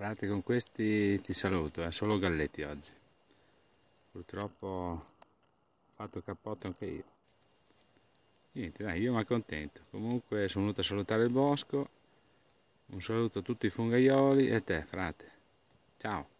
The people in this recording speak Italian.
Frate, con questi ti saluto, eh? solo galletti oggi. Purtroppo ho fatto cappotto anche io. Niente, dai, io mi accontento. Comunque sono venuto a salutare il bosco. Un saluto a tutti i fungaioli e a te, frate. Ciao!